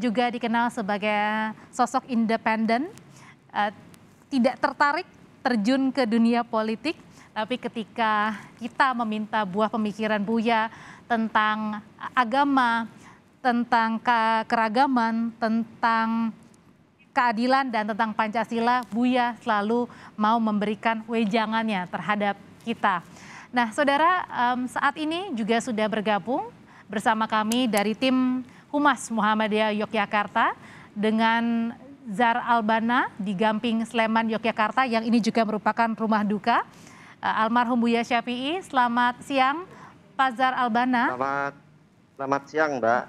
juga dikenal sebagai sosok independen, uh, tidak tertarik terjun ke dunia politik. Tapi ketika kita meminta buah pemikiran Buya tentang agama, tentang keragaman, tentang keadilan dan tentang Pancasila, Buya selalu mau memberikan wejangannya terhadap kita. Nah, saudara, um, saat ini juga sudah bergabung bersama kami dari tim Humas Muhammadiyah Yogyakarta dengan Zar Albana di Gamping Sleman Yogyakarta yang ini juga merupakan rumah duka. Eh, almarhum Buya Syafi'i, selamat siang Pak Zar Albana. Selamat, selamat siang Mbak.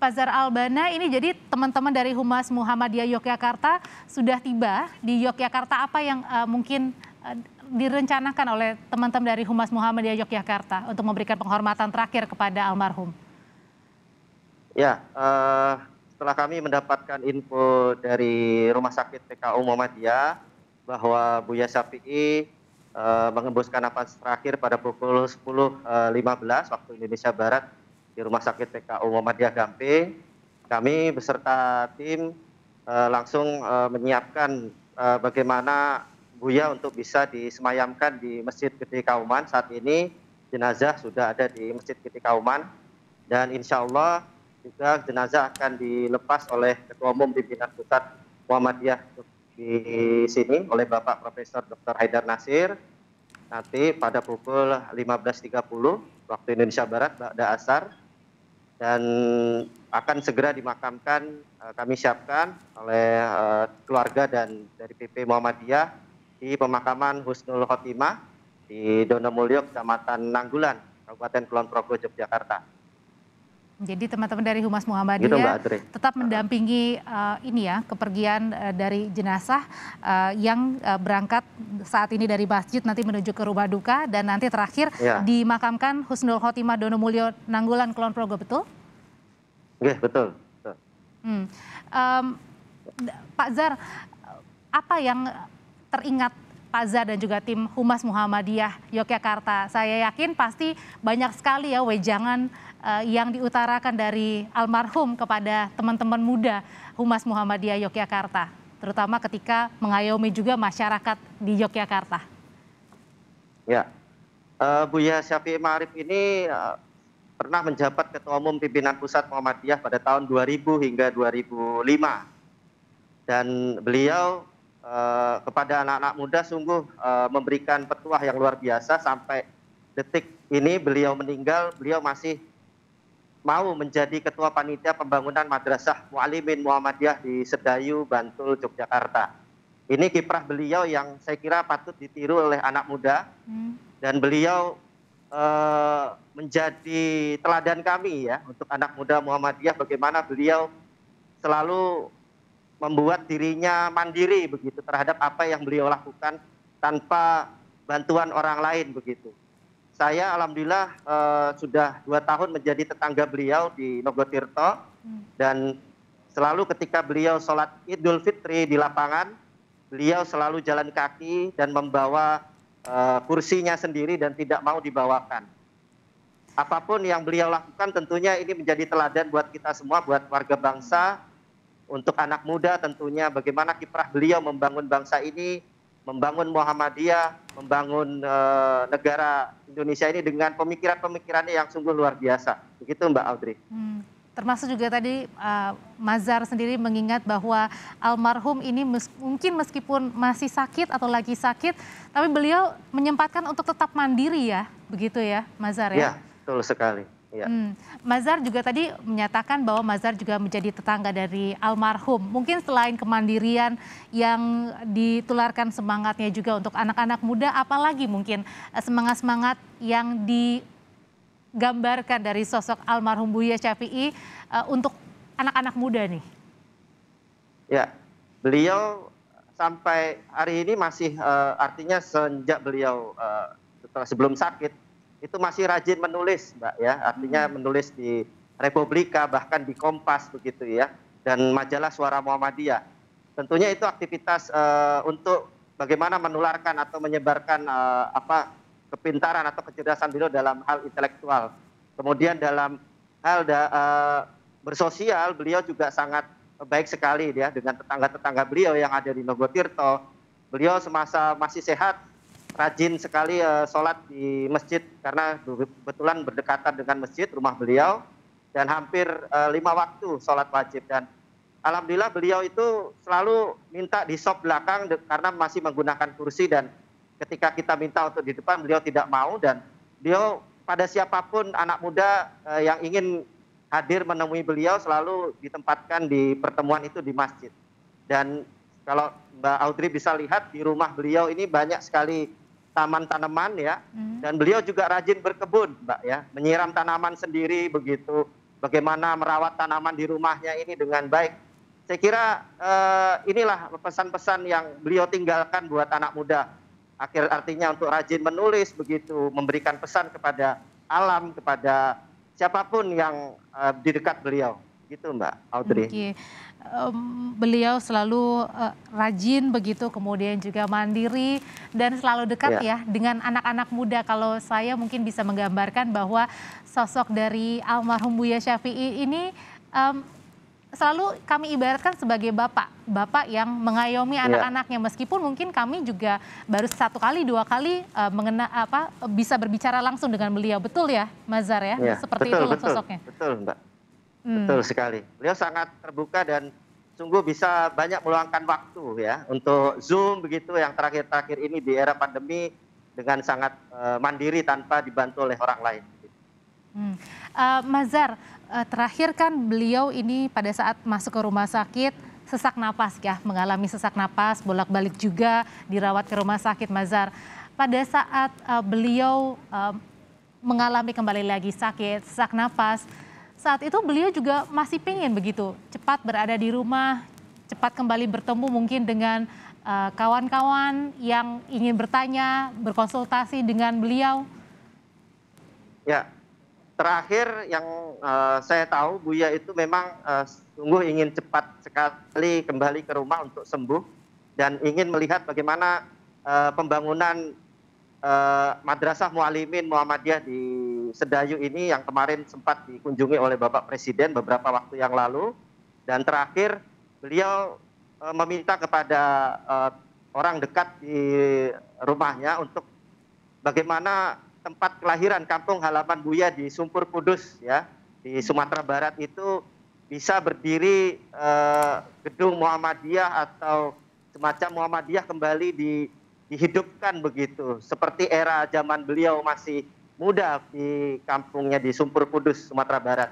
Pak Zar Albana, ini jadi teman-teman dari Humas Muhammadiyah Yogyakarta sudah tiba di Yogyakarta. Apa yang uh, mungkin uh, direncanakan oleh teman-teman dari Humas Muhammadiyah Yogyakarta untuk memberikan penghormatan terakhir kepada almarhum? ya uh, setelah kami mendapatkan info dari rumah sakit PKU Muhammadiyah bahwa Buya Syafi'i uh, mengembuskan napas terakhir pada pukul 10.15 eh, waktu Indonesia Barat di rumah sakit PKU Muhammadiyah Gamping kami beserta tim uh, langsung uh, menyiapkan uh, bagaimana Buya untuk bisa disemayamkan di Masjid Gede Kauman. Saat ini jenazah sudah ada di Masjid Gede Kauman dan insya Allah juga jenazah akan dilepas oleh Ketua Umum Pimpinan Pusat Muhammadiyah di sini oleh Bapak Profesor Dr. Haidar Nasir nanti pada pukul 15.30 waktu Indonesia Barat pada asar dan akan segera dimakamkan eh, kami siapkan oleh eh, keluarga dan dari PP Muhammadiyah di pemakaman Husnul Khotimah di Donomulyo Kecamatan Nanggulan Kabupaten Kulon Progo Yogyakarta. Jadi teman-teman dari Humas Muhammadiyah gitu, tetap mendampingi uh, ini ya kepergian uh, dari jenazah uh, yang uh, berangkat saat ini dari masjid nanti menuju ke rumah duka dan nanti terakhir ya. dimakamkan Husnul Khotimah Dono Mulyo Nanggulan Kulon Progo betul? Iya betul. betul. Hmm. Um, Pak Zar, apa yang teringat Pak Zar dan juga tim Humas Muhammadiyah Yogyakarta? Saya yakin pasti banyak sekali ya wejangan Eh, yang diutarakan dari almarhum kepada teman-teman muda Humas Muhammadiyah Yogyakarta, terutama ketika mengayomi juga masyarakat di Yogyakarta? Ya, uh, Buya Syafi'i Ma'arif ini uh, pernah menjabat Ketua Umum Pimpinan Pusat Muhammadiyah pada tahun 2000 hingga 2005. Dan beliau uh, kepada anak-anak muda sungguh uh, memberikan petuah yang luar biasa sampai detik ini beliau meninggal, beliau masih mau menjadi ketua panitia pembangunan Madrasah Mualimin Muhammadiyah di Sedayu, Bantul, Yogyakarta. Ini kiprah beliau yang saya kira patut ditiru oleh anak muda hmm. dan beliau e, menjadi teladan kami ya untuk anak muda Muhammadiyah bagaimana beliau selalu membuat dirinya mandiri begitu terhadap apa yang beliau lakukan tanpa bantuan orang lain begitu saya alhamdulillah uh, sudah dua tahun menjadi tetangga beliau di Nogotirto hmm. dan selalu ketika beliau sholat Idul Fitri di lapangan beliau selalu jalan kaki dan membawa uh, kursinya sendiri dan tidak mau dibawakan. Apapun yang beliau lakukan tentunya ini menjadi teladan buat kita semua, buat warga bangsa, untuk anak muda tentunya bagaimana kiprah beliau membangun bangsa ini membangun Muhammadiyah, membangun e, negara Indonesia ini dengan pemikiran-pemikirannya yang sungguh luar biasa. Begitu Mbak Audrey. Hmm. Termasuk juga tadi uh, eh, Mazar sendiri mengingat bahwa almarhum ini mes mungkin meskipun masih sakit atau lagi sakit, tapi beliau menyempatkan untuk tetap mandiri ya, begitu ya Mazhar ya? Ya, betul sekali. Ya. Hmm. Mazhar juga tadi menyatakan bahwa Mazhar juga menjadi tetangga dari almarhum. Mungkin selain kemandirian yang ditularkan semangatnya juga untuk anak-anak muda, apalagi mungkin eh, semangat-semangat yang digambarkan dari sosok almarhum Buya Syafi'i uh, untuk anak-anak muda nih. Ya, beliau sampai hari ini masih uh, artinya sejak beliau uh, sebelum sakit itu masih rajin menulis, Mbak ya. Artinya hmm. menulis di Republika bahkan di Kompas begitu ya dan majalah Suara Muhammadiyah. Tentunya itu aktivitas uh, untuk bagaimana menularkan atau menyebarkan uh, apa kepintaran atau kecerdasan beliau dalam hal intelektual. Kemudian dalam hal da, uh, bersosial beliau juga sangat baik sekali ya dengan tetangga-tetangga beliau yang ada di Nogotirto. Beliau semasa masih sehat rajin sekali uh, sholat di masjid karena kebetulan berdekatan dengan masjid rumah beliau dan hampir uh, lima waktu sholat wajib dan alhamdulillah beliau itu selalu minta di sop belakang karena masih menggunakan kursi dan ketika kita minta untuk di depan beliau tidak mau dan beliau pada siapapun anak muda uh, yang ingin hadir menemui beliau selalu ditempatkan di pertemuan itu di masjid dan kalau Mbak Audrey bisa lihat di rumah beliau ini banyak sekali taman tanaman ya hmm. dan beliau juga rajin berkebun mbak ya menyiram tanaman sendiri begitu bagaimana merawat tanaman di rumahnya ini dengan baik saya kira eh, inilah pesan-pesan yang beliau tinggalkan buat anak muda akhir artinya untuk rajin menulis begitu memberikan pesan kepada alam kepada siapapun yang eh, di dekat beliau gitu Mbak Audrey. Okay. Um, beliau selalu uh, rajin begitu, kemudian juga mandiri dan selalu dekat yeah. ya dengan anak-anak muda. Kalau saya mungkin bisa menggambarkan bahwa sosok dari almarhum Buya Syafi'i ini um, selalu kami ibaratkan sebagai bapak, bapak yang mengayomi ya. anak-anaknya meskipun mungkin kami juga baru satu kali dua kali uh, mengena apa bisa berbicara langsung dengan beliau betul ya Mazar ya yeah. seperti betul, itu betul, sosoknya. Betul Mbak. Hmm. Betul sekali. Beliau sangat terbuka dan sungguh bisa banyak meluangkan waktu ya untuk Zoom begitu yang terakhir-terakhir ini di era pandemi dengan sangat uh, mandiri tanpa dibantu oleh orang lain. Hmm. Uh, eh, Mazar, uh, eh, terakhir kan beliau ini pada saat masuk ke rumah sakit sesak napas ya, mengalami sesak napas, bolak-balik juga dirawat ke rumah sakit Mazar. Pada saat uh, beliau uh, mengalami kembali lagi sakit, sesak napas, saat itu beliau juga masih pingin begitu cepat berada di rumah, cepat kembali bertemu mungkin dengan eh, kawan-kawan uh, yang ingin bertanya, berkonsultasi dengan beliau? Ya, terakhir yang uh, saya tahu Buya itu memang uh, sungguh ingin cepat sekali kembali ke rumah untuk sembuh dan ingin melihat bagaimana uh, pembangunan uh, Madrasah Mualimin Muhammadiyah di Sedayu ini yang kemarin sempat dikunjungi oleh Bapak Presiden beberapa waktu yang lalu dan terakhir beliau e, meminta kepada e, orang dekat di rumahnya untuk bagaimana tempat kelahiran kampung halaman Buya di Sumpur Kudus ya di Sumatera Barat itu bisa berdiri e, gedung Muhammadiyah atau semacam Muhammadiyah kembali di dihidupkan begitu seperti era zaman beliau masih muda di kampungnya di Sumpur Kudus, Sumatera Barat.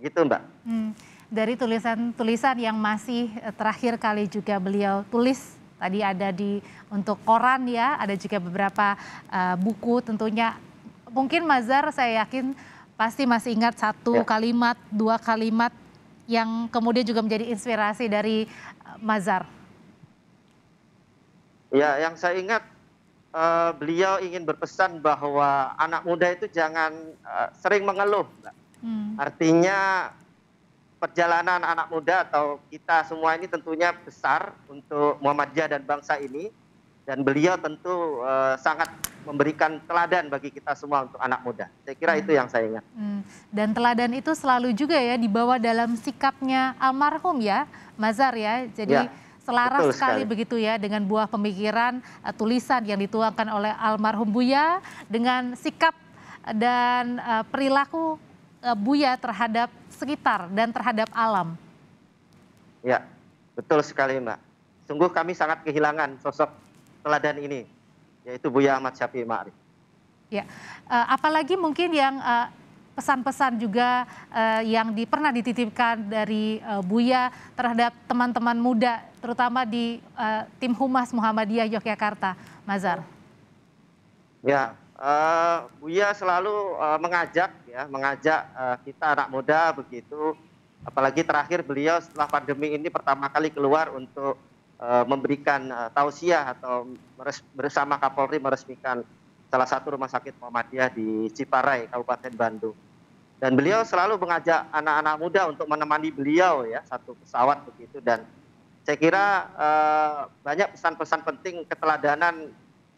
Gitu Mbak. Hmm. Dari tulisan-tulisan yang masih eh, terakhir kali juga beliau tulis tadi ada di untuk koran ya, ada juga beberapa uh, buku tentunya. Mungkin Mazar saya yakin pasti masih ingat satu ya. kalimat, dua kalimat yang kemudian juga menjadi inspirasi dari eh, Mazar. Ya, yang saya ingat uh, beliau ingin berpesan bahwa anak muda itu jangan uh, sering mengeluh. Hmm. Artinya perjalanan anak muda atau kita semua ini tentunya besar untuk Muhammadiyah dan bangsa ini dan beliau tentu uh, sangat memberikan teladan bagi kita semua untuk anak muda. Saya kira hmm. itu yang saya ingat. Hmm. Dan teladan itu selalu juga ya dibawa dalam sikapnya almarhum ya, Mazhar ya. Jadi ya Selaras Betul sekali. sekali begitu ya dengan buah pemikiran uh, tulisan yang dituangkan oleh almarhum Buya dengan sikap dan uh, perilaku uh, Buya terhadap sekitar dan terhadap alam. Ya, betul sekali Mbak. Sungguh kami sangat kehilangan sosok teladan ini, yaitu Buya Ahmad Syafi'i Ma'arif. Ya, uh, apalagi mungkin yang uh, pesan-pesan juga uh, yang di, pernah dititipkan dari uh, Buya terhadap teman-teman muda, terutama di uh, tim humas Muhammadiyah Yogyakarta, Mazar? Ya, uh, Buya selalu uh, mengajak ya, mengajak uh, kita anak muda begitu. Apalagi terakhir beliau setelah pandemi ini pertama kali keluar untuk uh, memberikan uh, tausiah atau bersama Kapolri meresmikan salah satu rumah sakit Muhammadiyah di Ciparai, Kabupaten Bandung. Dan beliau selalu mengajak anak-anak muda untuk menemani beliau ya satu pesawat begitu dan saya kira uh, banyak pesan-pesan penting keteladanan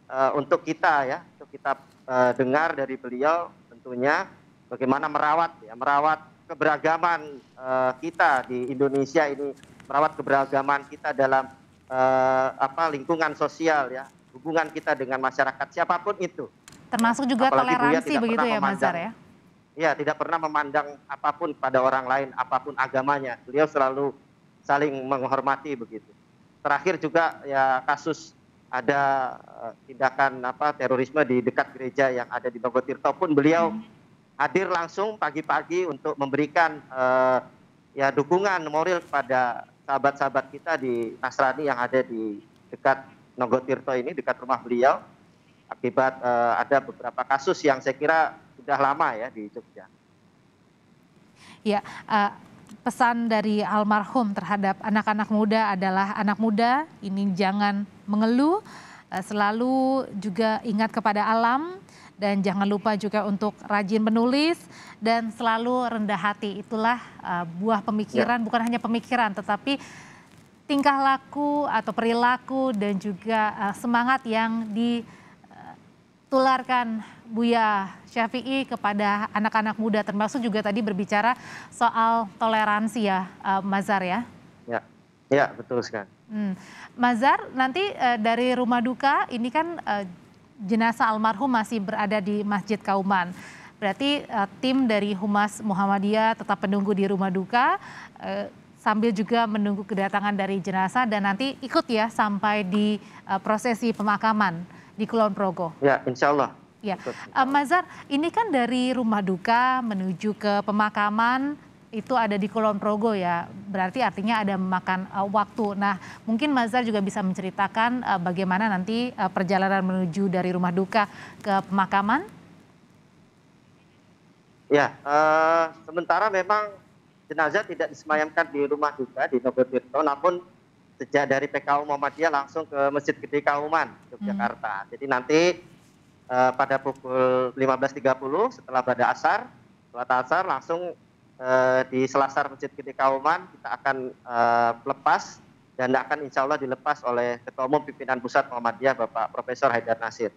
uh, untuk kita ya untuk kita uh, dengar dari beliau tentunya bagaimana merawat ya merawat keberagaman uh, kita di Indonesia ini merawat keberagaman kita dalam uh, apa lingkungan sosial ya hubungan kita dengan masyarakat siapapun itu. Termasuk juga Apalagi toleransi begitu ya Mas Zar ya? Ya, tidak pernah memandang apapun pada orang lain, apapun agamanya. Beliau selalu saling menghormati begitu. Terakhir juga ya kasus ada eh, tindakan apa terorisme di dekat gereja yang ada di Bogotirto pun beliau hmm. hadir langsung pagi-pagi untuk memberikan uh, ya dukungan moral kepada sahabat-sahabat kita di Nasrani yang ada di dekat Nogotirto ini dekat rumah beliau akibat uh, ada beberapa kasus yang saya kira sudah lama ya di Jogja. Ya, uh, pesan dari almarhum terhadap anak-anak muda adalah anak muda ini jangan mengeluh, uh, selalu juga ingat kepada alam dan jangan lupa juga untuk rajin menulis dan selalu rendah hati. Itulah uh, buah pemikiran, ya. bukan hanya pemikiran tetapi tingkah laku atau perilaku dan juga uh, semangat yang ditularkan Buya Syafi'i kepada anak-anak muda termasuk juga tadi berbicara soal toleransi ya uh, eh, Mazar ya. Ya. Ya, betul sekali. Hmm. Mazar nanti uh, dari rumah duka ini kan uh, jenazah almarhum masih berada di Masjid Kauman. Berarti uh, tim dari Humas Muhammadiyah tetap menunggu di rumah duka. Uh, sambil juga menunggu kedatangan dari jenazah dan nanti ikut ya sampai di uh, prosesi pemakaman di Kulon Progo. Ya, insya Allah. Ya, Uh, eh, Mazar, ini kan dari rumah duka menuju ke pemakaman itu ada di Kulon Progo ya, berarti artinya ada memakan uh, waktu. Nah, mungkin Mazar juga bisa menceritakan uh, bagaimana nanti uh, perjalanan menuju dari rumah duka ke pemakaman. Ya, uh, sementara memang jenazah tidak disemayamkan di rumah duka di Nogotirto, namun sejak dari PKU Muhammadiyah langsung ke Masjid Gede Kauman, Yogyakarta. Hmm. Jadi nanti uh, pada pukul 15.30 setelah pada asar, sholat asar langsung uh, di Selasar Masjid Gede Kauman kita akan uh, lepas dan akan insya Allah dilepas oleh Ketua Umum Pimpinan Pusat Muhammadiyah Bapak Profesor Haidar Nasir.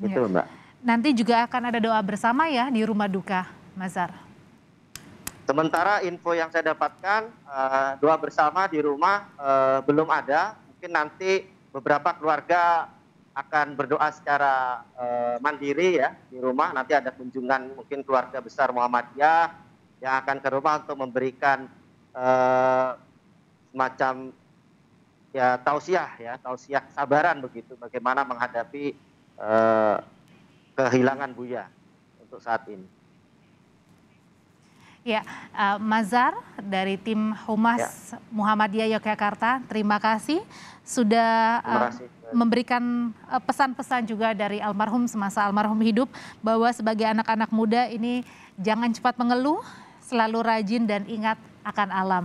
Ya. Itu Mbak. Nanti juga akan ada doa bersama ya di rumah duka, Mazar. Sementara info yang saya dapatkan uh, doa bersama di rumah uh, belum ada. Mungkin nanti beberapa keluarga akan berdoa secara uh, mandiri ya di rumah. Nanti ada kunjungan mungkin keluarga besar Muhammadiyah yang akan ke rumah untuk memberikan uh, semacam ya tausiah ya tausiah sabaran begitu bagaimana menghadapi uh, kehilangan Buya untuk saat ini. Ya, uh, eh, Mazar dari tim Humas ya. Muhammadiyah Yogyakarta, terima kasih sudah eh, memberikan eh, pesan-pesan juga dari almarhum semasa almarhum hidup bahwa sebagai anak-anak muda ini jangan cepat mengeluh, selalu rajin dan ingat akan alam.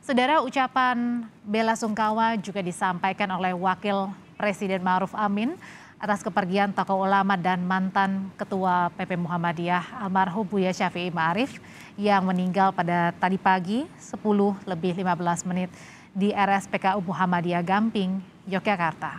Saudara ucapan bela sungkawa juga disampaikan oleh Wakil Presiden Ma'ruf Amin atas kepergian tokoh ulama dan mantan Ketua PP Muhammadiyah almarhum Buya Syafi'i Ma'arif yang meninggal pada tadi pagi 10 lebih 15 menit di RSPKU Muhammadiyah Gamping, Yogyakarta.